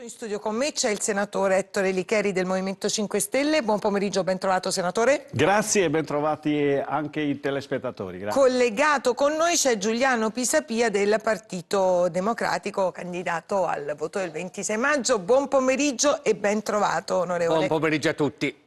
In studio con me c'è il senatore Ettore Licheri del Movimento 5 Stelle. Buon pomeriggio, ben trovato senatore. Grazie e ben trovati anche i telespettatori. Grazie. Collegato con noi c'è Giuliano Pisapia del Partito Democratico, candidato al voto del 26 maggio. Buon pomeriggio e ben trovato, onorevole. Buon pomeriggio a tutti.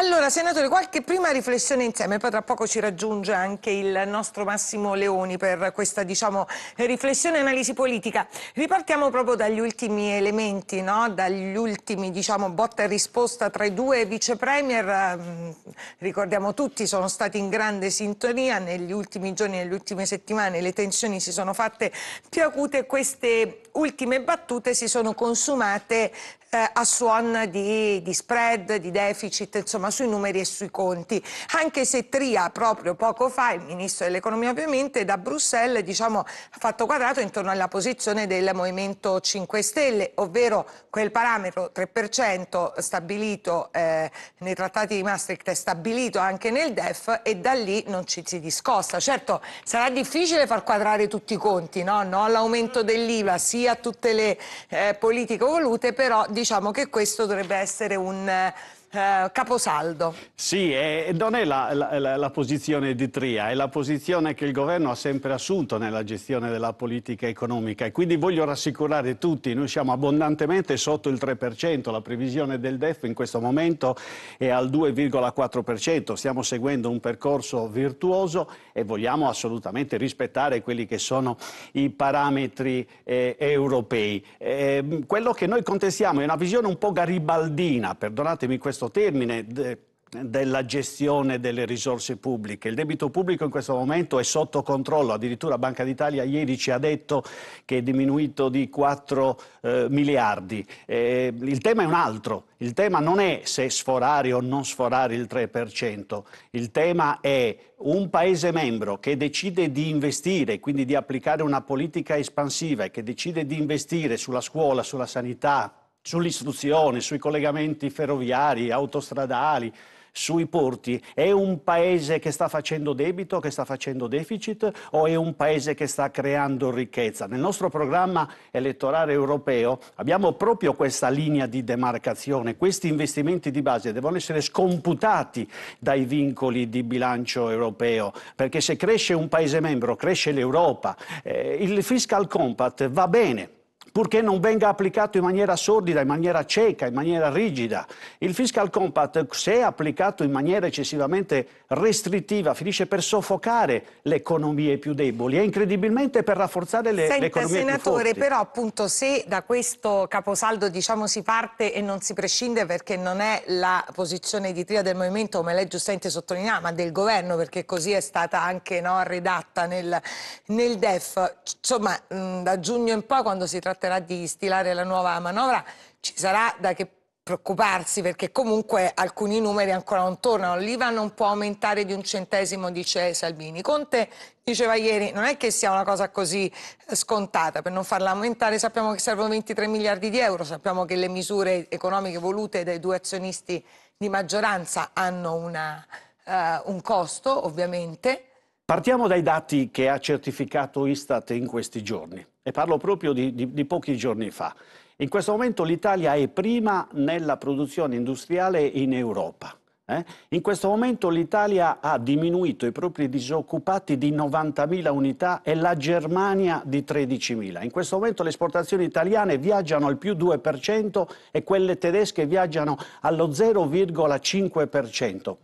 Allora, senatore, qualche prima riflessione insieme, poi tra poco ci raggiunge anche il nostro Massimo Leoni per questa, diciamo, riflessione e analisi politica. Ripartiamo proprio dagli ultimi elementi, no? dagli ultimi, diciamo, botta e risposta tra i due vicepremier. Mm, ricordiamo tutti, sono stati in grande sintonia negli ultimi giorni, nelle ultime settimane, le tensioni si sono fatte più acute e queste ultime battute si sono consumate eh, a suon di, di, spread, di deficit, insomma sui numeri e sui conti. Anche se Tria proprio poco fa, il ministro dell'economia ovviamente, da Bruxelles diciamo, ha fatto quadrato intorno alla posizione del Movimento 5 Stelle, ovvero quel parametro 3% stabilito eh, nei trattati di Maastricht è stabilito anche nel DEF e da lì non ci si discosta. Certo, sarà difficile far quadrare tutti i conti, no? no all'aumento dell'IVA, sì a tutte le eh, politiche volute, però diciamo che questo dovrebbe essere un eh, caposaldo. Sì, eh, non è la, la, la posizione di Tria, è la posizione che il governo ha sempre assunto nella gestione della politica economica e quindi voglio rassicurare tutti, noi siamo abbondantemente sotto il 3%, la previsione del DEF in questo momento è al 2,4%, stiamo seguendo un percorso virtuoso e vogliamo assolutamente rispettare quelli che sono i parametri eh, europei. Eh, quello che noi contestiamo è una visione un po' garibaldina, perdonatemi questo questo termine de, della gestione delle risorse pubbliche. Il debito pubblico in questo momento è sotto controllo, addirittura la Banca d'Italia ieri ci ha detto che è diminuito di 4 eh, miliardi. Eh, il tema è un altro, il tema non è se sforare o non sforare il 3%, il tema è un Paese membro che decide di investire, quindi di applicare una politica espansiva e che decide di investire sulla scuola, sulla sanità, sull'istruzione, sui collegamenti ferroviari, autostradali, sui porti, è un paese che sta facendo debito, che sta facendo deficit o è un paese che sta creando ricchezza? Nel nostro programma elettorale europeo abbiamo proprio questa linea di demarcazione, questi investimenti di base devono essere scomputati dai vincoli di bilancio europeo, perché se cresce un paese membro cresce l'Europa, eh, il fiscal compact va bene purché non venga applicato in maniera sordida, in maniera cieca, in maniera rigida. Il fiscal compact, se applicato in maniera eccessivamente restrittiva, finisce per soffocare le economie più deboli e incredibilmente per rafforzare le, Senta, le economie senatore, più forti. Però appunto se da questo caposaldo diciamo, si parte e non si prescinde perché non è la posizione di tria del Movimento, come lei giustamente sottolineava, ma del governo, perché così è stata anche no, redatta nel, nel DEF. Insomma, da giugno in poi, quando si tratta permetterà di stilare la nuova manovra, ci sarà da che preoccuparsi perché comunque alcuni numeri ancora non tornano. L'IVA non può aumentare di un centesimo, dice Salvini. Conte diceva ieri, non è che sia una cosa così eh, scontata, per non farla aumentare sappiamo che servono 23 miliardi di euro, sappiamo che le misure economiche volute dai due azionisti di maggioranza hanno una, uh, un costo ovviamente. Partiamo dai dati che ha certificato Istat in questi giorni e parlo proprio di, di, di pochi giorni fa. In questo momento l'Italia è prima nella produzione industriale in Europa. Eh? In questo momento l'Italia ha diminuito i propri disoccupati di 90.000 unità e la Germania di 13.000. In questo momento le esportazioni italiane viaggiano al più 2% e quelle tedesche viaggiano allo 0,5%.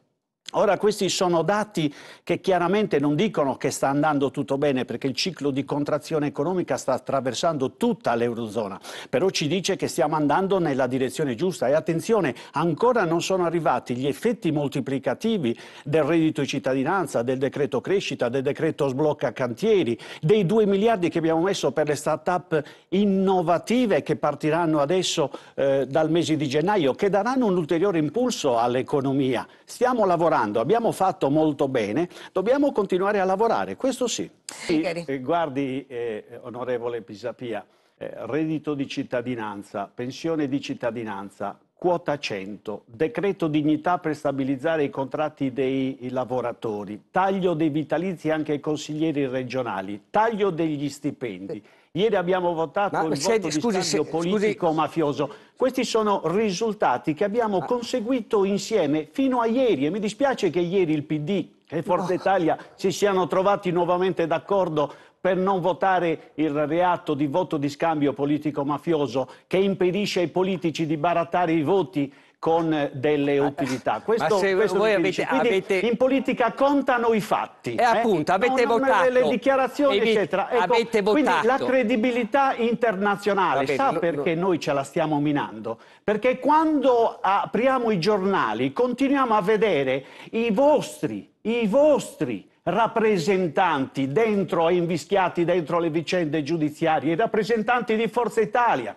Ora questi sono dati che chiaramente non dicono che sta andando tutto bene perché il ciclo di contrazione economica sta attraversando tutta l'Eurozona, però ci dice che stiamo andando nella direzione giusta e attenzione, ancora non sono arrivati gli effetti moltiplicativi del reddito di cittadinanza, del decreto crescita, del decreto sblocca cantieri, dei 2 miliardi che abbiamo messo per le start-up innovative che partiranno adesso eh, dal mese di gennaio, che daranno un ulteriore impulso all'economia. Stiamo lavorando lavorando, abbiamo fatto molto bene, dobbiamo continuare a lavorare, questo sì. E, eh, guardi, eh, onorevole Pisapia, eh, reddito di cittadinanza, pensione di cittadinanza, quota 100, decreto dignità per stabilizzare i contratti dei lavoratori, taglio dei vitalizi anche ai consiglieri regionali, taglio degli stipendi. Ieri abbiamo votato ma, il se, voto scusi, di scambio politico-mafioso. Questi sono risultati che abbiamo ah. conseguito insieme fino a ieri e mi dispiace che ieri il PD e Forza no. Italia si siano trovati nuovamente d'accordo per non votare il reato di voto di scambio politico-mafioso che impedisce ai politici di barattare i voti con delle utilità. Questo, questo voi avete, avete... in politica contano i fatti. Eh, eh? appunto, avete no, votato. Le, le dichiarazioni, avete, eccetera. Ecco, avete quindi la credibilità internazionale, Vabbè, sa no, perché no. noi ce la stiamo minando? Perché quando apriamo i giornali continuiamo a vedere i vostri, i vostri rappresentanti dentro, invischiati dentro le vicende giudiziarie, i rappresentanti di Forza Italia,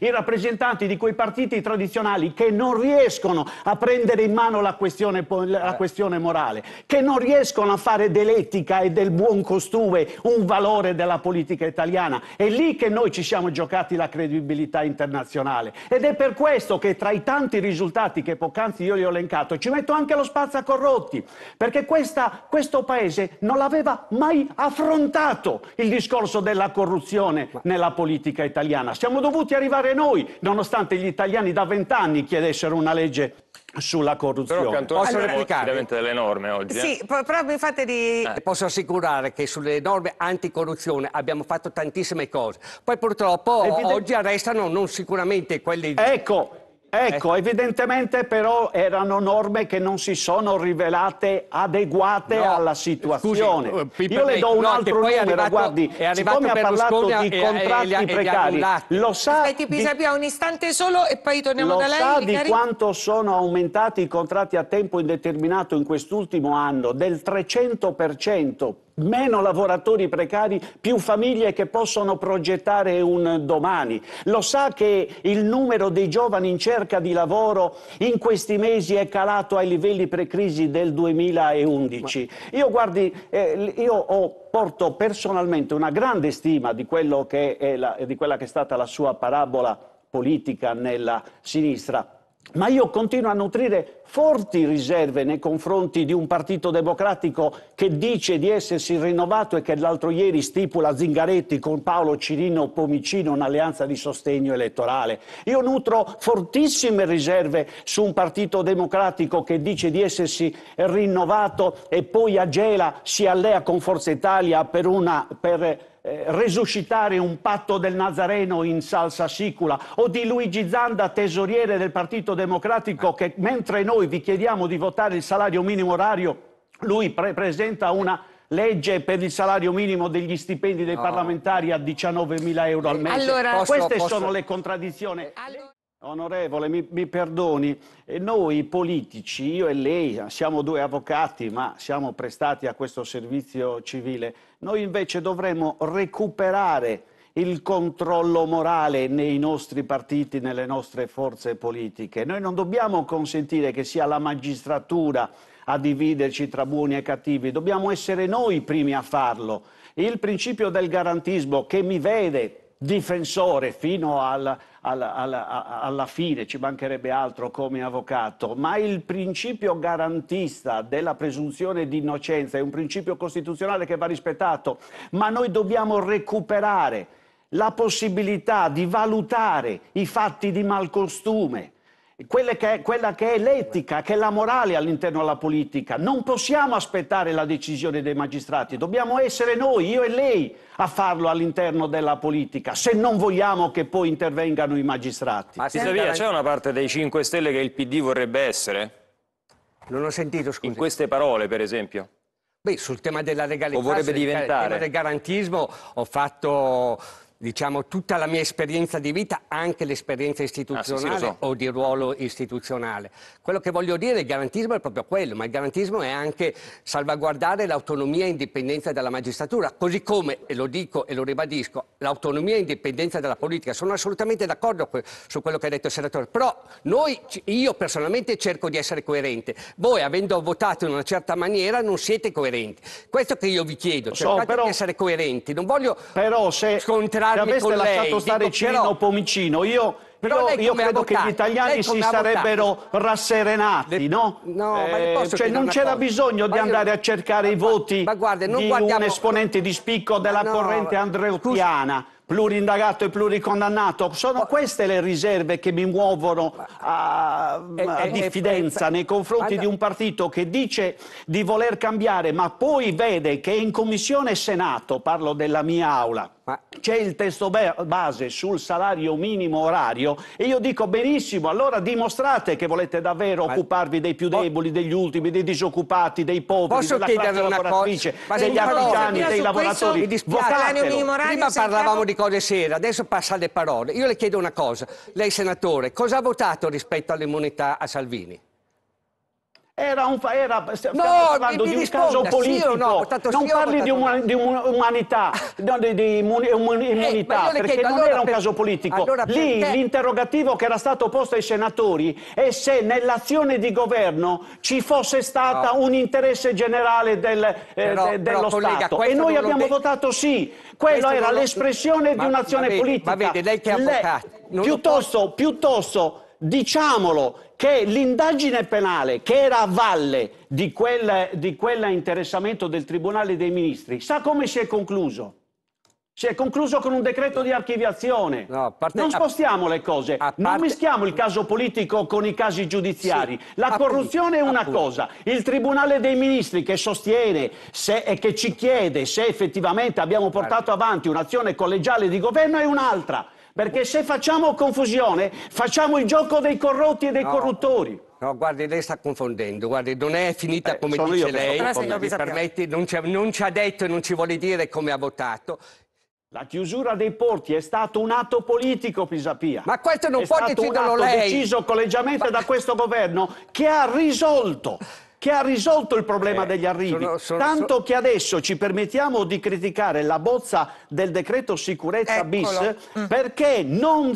i rappresentanti di quei partiti tradizionali che non riescono a prendere in mano la questione, la eh. questione, morale, che non riescono a fare dell'etica e del buon costume un valore della politica italiana. È lì che noi ci siamo giocati la credibilità internazionale ed è per questo che tra i tanti risultati che poc'anzi io gli ho elencato ci metto anche lo spazzacorrotti, perché questa, questo Paese non l'aveva mai affrontato il discorso della corruzione nella politica italiana. Siamo dovuti arrivare votare noi, nonostante gli italiani da vent'anni chiedessero una legge sulla corruzione. Però posso allora, replicare? delle norme oggi. Eh? Sì, eh? però mi fate di... Eh. Posso assicurare che sulle norme anticorruzione abbiamo fatto tantissime cose. Poi purtroppo Evident... oggi arrestano non sicuramente quelli... Ecco, Ecco, ecco, evidentemente però erano norme che non si sono rivelate adeguate no, alla situazione. Scusi, uh, Io le do un no, altro numero, arrivato, guardi, siccome ha parlato di contratti e, e, precari, lo sa... Aspetti Pisapia un istante solo e poi torniamo da lei. Lo sa di cari... quanto sono aumentati i contratti a tempo indeterminato in quest'ultimo anno? Del 300% meno lavoratori precari, più famiglie che possono progettare un domani. Lo sa che il numero dei giovani in cerca di lavoro in questi mesi è calato ai livelli precrisi del 2011. Io guardi, eh, io ho, porto personalmente una grande stima di, la, di quella che è stata la sua parabola politica nella sinistra ma io continuo a nutrire forti riserve nei confronti di un partito democratico che dice di essersi rinnovato e che l'altro ieri stipula Zingaretti con Paolo Cirino Pomicino un'alleanza di sostegno elettorale. Io nutro fortissime riserve su un partito democratico che dice di essersi rinnovato e poi a Gela si allea con Forza Italia per, una, per eh, resuscitare un patto del Nazareno in salsa sicula o di Luigi Zanda, tesoriere del Partito Democratico, che mentre noi vi chiediamo di votare il salario minimo orario, lui pre presenta una legge per il salario minimo degli stipendi dei no. parlamentari a 19 mila euro al mese. Allora, Queste posso, sono posso... le contraddizioni. Allora... Onorevole, mi, mi perdoni, noi politici, io e lei, siamo due avvocati, ma siamo prestati a questo servizio civile, noi invece dovremmo recuperare il controllo morale nei nostri partiti, nelle nostre forze politiche. Noi non dobbiamo consentire che sia la magistratura a dividerci tra buoni e cattivi, dobbiamo essere noi i primi a farlo. Il principio del garantismo che mi vede difensore fino al, al, al, alla fine, ci mancherebbe altro come avvocato, ma il principio garantista della presunzione di innocenza è un principio costituzionale che va rispettato, ma noi dobbiamo recuperare la possibilità di valutare i fatti di malcostume quella che, è, quella che è l'etica, che è la morale all'interno della politica. Non possiamo aspettare la decisione dei magistrati, dobbiamo essere noi, io e lei, a farlo all'interno della politica, se non vogliamo che poi intervengano i magistrati. Ma tuttavia c'è una parte dei 5 Stelle che il PD vorrebbe essere? Non ho sentito, scusa. In queste parole, per esempio. Beh, sul tema della legalità, o vorrebbe diventare. sul tema del garantismo ho fatto diciamo, tutta la mia esperienza di vita, anche l'esperienza istituzionale ah, sì, sì, so. o di ruolo istituzionale. Quello che voglio dire, il garantismo è proprio quello, ma il garantismo è anche salvaguardare l'autonomia e indipendenza della magistratura, così come, e lo dico e lo ribadisco, l'autonomia e indipendenza della politica. Sono assolutamente d'accordo su quello che ha detto il senatore, però noi, io personalmente cerco di essere coerente. Voi, avendo votato in una certa maniera, non siete coerenti. Questo che io vi chiedo, cercate so, però, di essere coerenti. Non voglio però se... scontrare parli se aveste lasciato stare Cina o Pomicino, io... Però io, io credo avvocato, che gli italiani si avvocato. sarebbero rasserenati, no? no eh, cioè non c'era bisogno ma di andare io... a cercare ma, i voti ma, guarda, di guardiamo... un esponente di spicco della no, corrente andreottiana. Scusa plurindagato e pluricondannato. Sono queste le riserve che mi muovono a, eh, a eh, eh, diffidenza nei confronti di un partito che dice di voler cambiare, ma poi vede che in Commissione Senato, parlo della mia aula, ma c'è il testo base sul salario minimo orario e io dico benissimo, allora dimostrate che volete davvero ma occuparvi dei più deboli, degli ultimi, dei disoccupati, dei poveri, della classe lavoratrice, cosa? degli artigiani, dei lavoratori. Mi dispiace, prima parlavamo di cose serie, adesso passa alle parole. Io le chiedo una cosa, lei senatore, cosa ha votato rispetto all'immunità a Salvini? Era un, fa- era, stiamo no, parlando mi, mi di un caso politico, sì no? non sì parli di, uma, di um, umanità, ah. no, di, di eh, immunità, eh, perché chiedo, non allora, era un per, caso politico. Allora, Lì te... l'interrogativo che era stato posto ai senatori è se nell'azione di governo ci fosse stato no. un interesse generale del, eh, però, de, dello però, Stato. e noi abbiamo votato sì, quello era l'espressione lo... di un'azione ma, vede, politica. Ma vede, lei che ha votato. Piuttosto, posso... piuttosto, diciamolo, che l'indagine penale che era a valle di quell'interessamento quel del Tribunale dei Ministri, sa come si è concluso? Si è concluso con un decreto di archiviazione. No, parte, non spostiamo le cose, parte, non mischiamo il caso politico con i casi giudiziari. Sì, la corruzione è una appunto. cosa, il Tribunale dei Ministri che sostiene se, e che ci chiede se effettivamente abbiamo portato certo. avanti un'azione collegiale di governo è un'altra. Perché se facciamo confusione, facciamo il gioco dei corrotti e dei no. corruttori. No, guardi, lei sta confondendo, guardi, non è finita eh, come dice lei, come mi permetti, non ci, non ci ha detto e non ci vuole dire come ha votato. La chiusura dei porti è stato un atto politico, Pisapia. Ma questo non è può deciderlo lei. È stato deciso collegiamente Ma... da questo governo che ha risolto che ha risolto il problema eh, degli arrivi. Sono, sono, tanto so... che adesso ci permettiamo di criticare la bozza del decreto sicurezza Eccolo. bis mm. perché,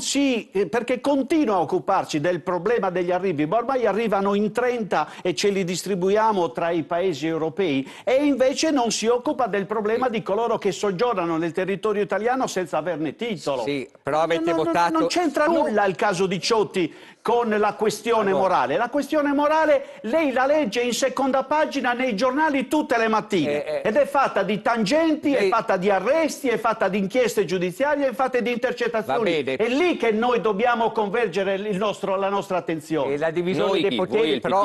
ci, eh, perché, continua a occuparci del problema degli arrivi, ma ormai arrivano in 30 e ce li distribuiamo tra i paesi europei e invece non si occupa del problema di coloro che soggiornano nel territorio italiano senza averne titolo. Sì, però avete no, votato... non c'entra nulla il caso di Ciotti con la questione allora. morale. La questione morale lei la legge in seconda pagina nei giornali tutte le mattine eh, eh. ed è fatta di tangenti, eh. è fatta di arresti, è fatta di inchieste giudiziarie, è fatta di intercettazioni. È lì che noi dobbiamo convergere nostro, la nostra attenzione. E la divisione dei poteri però...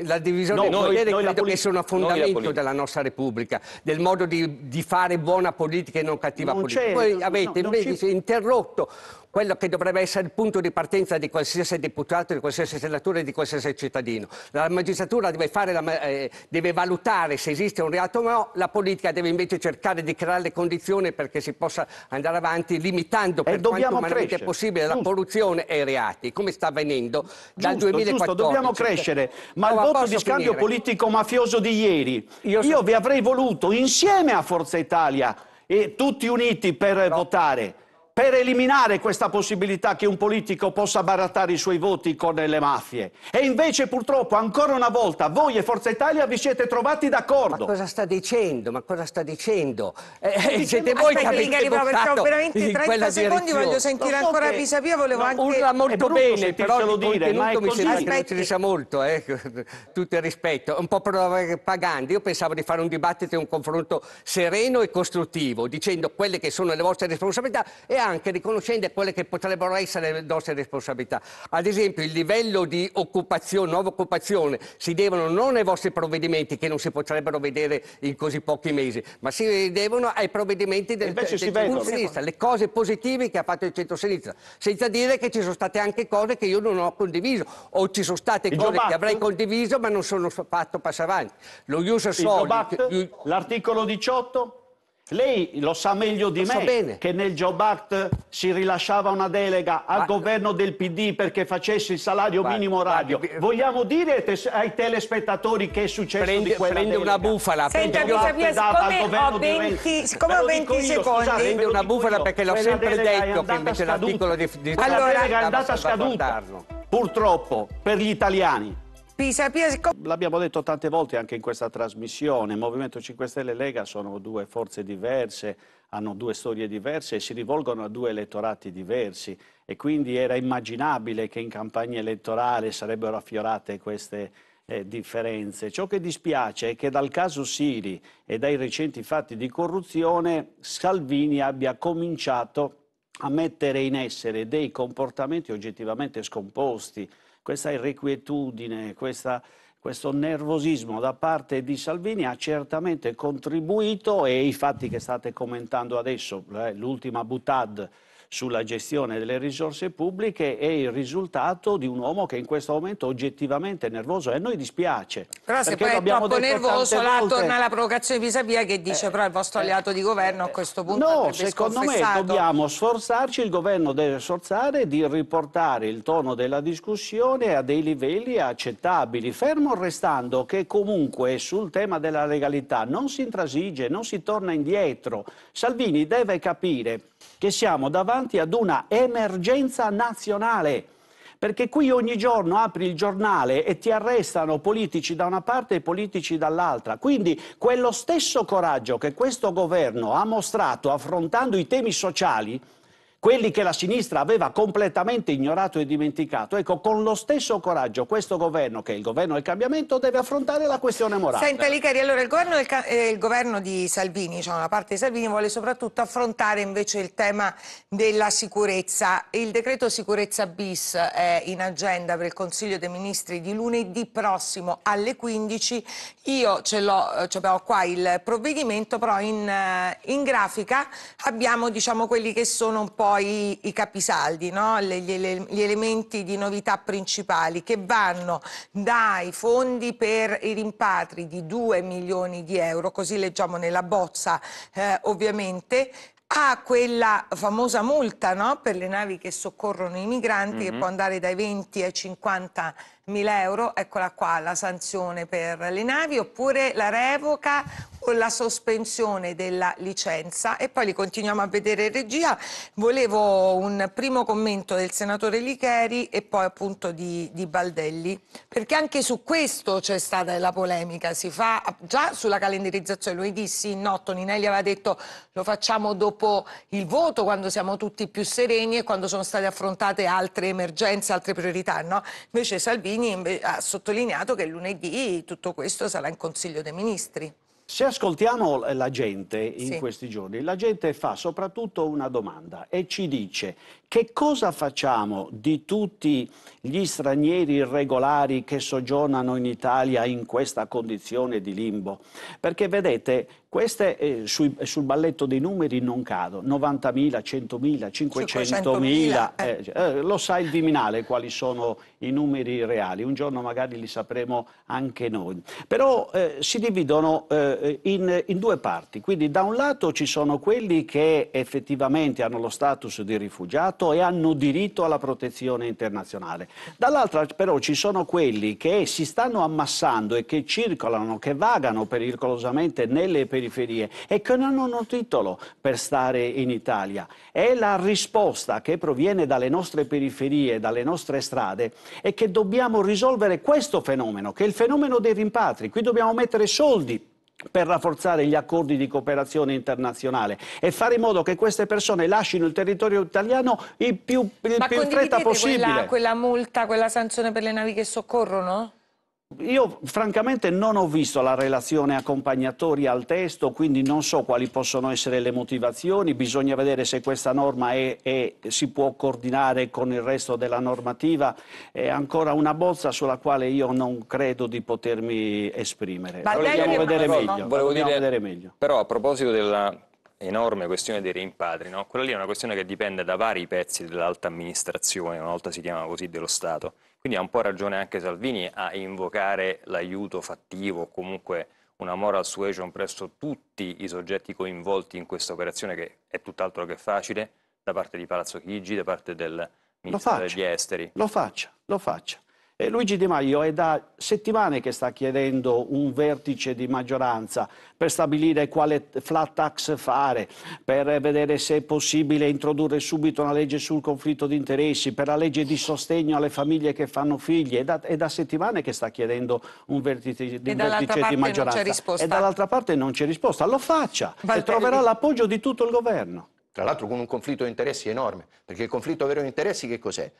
La divisione no, dei poteri credo che sia un fondamento della nostra Repubblica, del modo di, di, fare buona politica e non cattiva non politica. Poi avete no, invece ci... interrotto quello che dovrebbe essere il punto di partenza di qualsiasi deputato, di qualsiasi senatore, di qualsiasi cittadino. La magistratura deve, la, eh, deve valutare se esiste un reato o no, la politica deve invece cercare di creare le condizioni perché si possa andare avanti limitando per quanto umanamente crescere. possibile giusto. la corruzione e i reati, come sta avvenendo giusto, dal 2014. Giusto, dobbiamo crescere, ma no, il voto di scambio finire. politico mafioso di ieri, io, io so... vi avrei voluto insieme a Forza Italia e tutti uniti per no. votare per eliminare questa possibilità che un politico possa barattare i suoi voti con le mafie. E invece purtroppo ancora una volta voi e Forza Italia vi siete trovati d'accordo. Ma cosa sta dicendo? Ma cosa sta dicendo? Eh, diciamo, siete voi aspetta, che avete Lingari, votato veramente 30 secondi voglio sentire so ancora che... Pisapia, volevo no, anche... Urla molto bene, però lo dire, ma è così. Mi sembra che sia molto, eh, tutto il rispetto. Un po' propaganda, io pensavo di fare un dibattito e un confronto sereno e costruttivo, dicendo quelle che sono le vostre responsabilità e anche riconoscendo quelle che potrebbero essere le nostre responsabilità. Ad esempio il livello di occupazione, nuova occupazione, si devono non ai vostri provvedimenti che non si potrebbero vedere in così pochi mesi, ma si devono ai provvedimenti del, del centro-sinistra, le cose positive che ha fatto il centro-sinistra, senza dire che ci sono state anche cose che io non ho condiviso o ci sono state il cose che avrei condiviso ma non sono fatto passare avanti. Lo Ius Soli, l'articolo 18 lei lo sa meglio di lo me che nel Job Act si rilasciava una delega al Ma... governo del PD perché facesse il salario guardi, minimo radio. Guardi, eh, Vogliamo dire ai telespettatori che è successo prende, di quella prende delega? una bufala. Senta, prende una ho 20, siccome ho 20 secondi... Scusate, prende una bufala perché l'ho sempre detto che invece l'articolo di... di allora, è andata scaduta. Purtroppo, per gli italiani. L'abbiamo detto tante volte anche in questa trasmissione, Movimento 5 Stelle e Lega sono due forze diverse, hanno due storie diverse e si rivolgono a due elettorati diversi e quindi era immaginabile che in campagna elettorale sarebbero affiorate queste eh, differenze. Ciò che dispiace è che dal caso Siri e dai recenti fatti di corruzione Salvini abbia cominciato a mettere in essere dei comportamenti oggettivamente scomposti, questa irrequietudine, questa, questo nervosismo da parte di Salvini ha certamente contribuito e i fatti che state commentando adesso, eh, l'ultima Butad sulla gestione delle risorse pubbliche è il risultato di un uomo che in questo momento oggettivamente è nervoso e a noi dispiace. Però se poi è troppo nervoso, là volte... torna la provocazione di Pisapia che dice eh, però il vostro eh, alleato di governo a eh, questo punto No, secondo sconfessato... me dobbiamo sforzarci, il governo deve sforzare di riportare il tono della discussione a dei livelli accettabili, fermo restando che comunque sul tema della legalità non si intrasige, non si torna indietro. Salvini deve capire che siamo davanti ad una emergenza nazionale. Perché qui ogni giorno apri il giornale e ti arrestano politici da una parte e politici dall'altra. Quindi quello stesso coraggio che questo governo ha mostrato affrontando i temi sociali, quelli che la sinistra aveva completamente ignorato e dimenticato. Ecco, con lo stesso coraggio questo governo, che è il governo del cambiamento, deve affrontare la questione morale. Senta Licari, allora il governo, del, eh, il governo di Salvini, cioè una parte di Salvini, vuole soprattutto affrontare invece il tema della sicurezza. Il decreto sicurezza bis è in agenda per il Consiglio dei Ministri di lunedì prossimo alle 15. Io ce l'ho, abbiamo eh, qua il provvedimento, però in, eh, in grafica abbiamo diciamo quelli che sono un po' po' i, i capisaldi, no? le, gli, gli, elementi di novità principali che vanno dai fondi per i rimpatri di 2 milioni di euro, così leggiamo nella bozza eh, ovviamente, ha quella famosa multa no? per le navi che soccorrono i migranti mm -hmm. che mhm. può andare dai 20 ai 50 mila euro, eccola qua la sanzione per le navi, oppure la revoca o la sospensione della licenza e poi li continuiamo a vedere in regia. Volevo un primo commento del senatore Licheri e poi appunto di, di Baldelli, perché anche su questo c'è stata la polemica, si fa già sulla calendarizzazione, lunedì sì, no, Toninelli aveva detto lo facciamo dopo dopo il voto, quando siamo tutti più sereni e quando sono state affrontate altre emergenze, altre priorità. No? Invece Salvini ha sottolineato che lunedì tutto questo sarà in Consiglio dei Ministri. Se ascoltiamo la gente in sì. questi giorni, la gente fa soprattutto una domanda e ci dice che cosa facciamo di tutti gli stranieri irregolari che soggiornano in Italia in questa condizione di limbo? Perché vedete, queste eh, sui, sul balletto dei numeri non cado, 90.000, 100.000, 500.000, eh, eh, lo sa il Viminale quali sono i numeri reali, un giorno magari li sapremo anche noi. Però eh, si dividono eh, in, in due parti, quindi da un lato ci sono quelli che effettivamente hanno lo status di rifugiato, Stato e hanno diritto alla protezione internazionale. Dall'altra però ci sono quelli che si stanno ammassando e che circolano, che vagano pericolosamente nelle periferie e che non hanno titolo per stare in Italia. E la risposta che proviene dalle nostre periferie, dalle nostre strade, è che dobbiamo risolvere questo fenomeno, che è il fenomeno dei rimpatri. Qui dobbiamo mettere soldi per rafforzare gli accordi di cooperazione internazionale e fare in modo che queste persone lasciano il territorio italiano il più, il più in fretta possibile. Quella, quella multa, quella sanzione per le navi che soccorrono? Io francamente non ho visto la relazione accompagnatori al testo, quindi non so quali possono essere le motivazioni, bisogna vedere se questa norma è, è, si può coordinare con il resto della normativa, è ancora una bozza sulla quale io non credo di potermi esprimere. Ma dobbiamo, vedere, ma... meglio, volevo dire, vedere meglio. Però a proposito della enorme questione dei rimpatri, no? quella lì è una questione che dipende da vari pezzi dell'alta amministrazione, una volta si chiama così, dello Stato. Quindi ha un po' ragione anche Salvini a invocare l'aiuto fattivo, comunque una moral suasion presso tutti i soggetti coinvolti in questa operazione, che è tutt'altro che facile, da parte di Palazzo Chigi, da parte del Ministro degli Esteri. Lo faccia, lo faccia. E Luigi Di Maio è da settimane che sta chiedendo un vertice di maggioranza per stabilire quale flat tax fare, per vedere se è possibile introdurre subito una legge sul conflitto di interessi, per la legge di sostegno alle famiglie che fanno figli. È da, è da settimane che sta chiedendo un vertice, di, un vertice di maggioranza. E dall'altra parte non c'è risposta. Lo faccia Valtelli. e troverà l'appoggio di tutto il governo. Tra l'altro con un conflitto di interessi enorme, perché il conflitto vero di interessi che cos'è?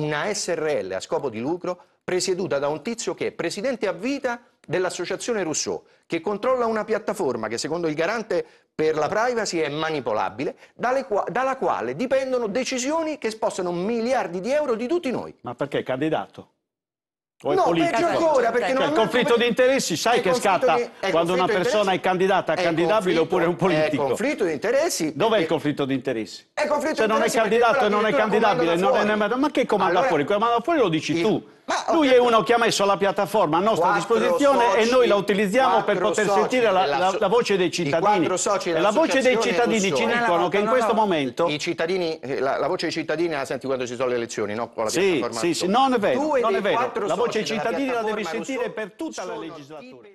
una SRL a scopo di lucro presieduta da un tizio che è presidente a vita dell'associazione Rousseau, che controlla una piattaforma che secondo il garante per la privacy è manipolabile, qua dalla quale dipendono decisioni che spostano miliardi di euro di tutti noi. Ma perché candidato? o no, è politico. Peggio ancora, perché cioè, non il conflitto di interessi sai che scatta di, quando una persona è candidata a candidabile oppure un politico. È conflitto di interessi. Dov'è il conflitto di interessi? È conflitto Se non è candidato e non è candidabile, non è nemmeno... Ma che comanda allora, fuori? Comanda fuori lo dici il... tu. Lui è uno che ha messo la piattaforma a nostra disposizione soci, e noi la utilizziamo per poter sentire la, la, la, voce dei cittadini. E la voce dei cittadini ci dicono no, che no, in questo no, momento... Eh, la, la, voce dei cittadini la senti quando ci sono le elezioni, no? Con la sì, sì, sì, non è vero, non è vero. La voce dei cittadini la devi sentire per tutta la legislatura.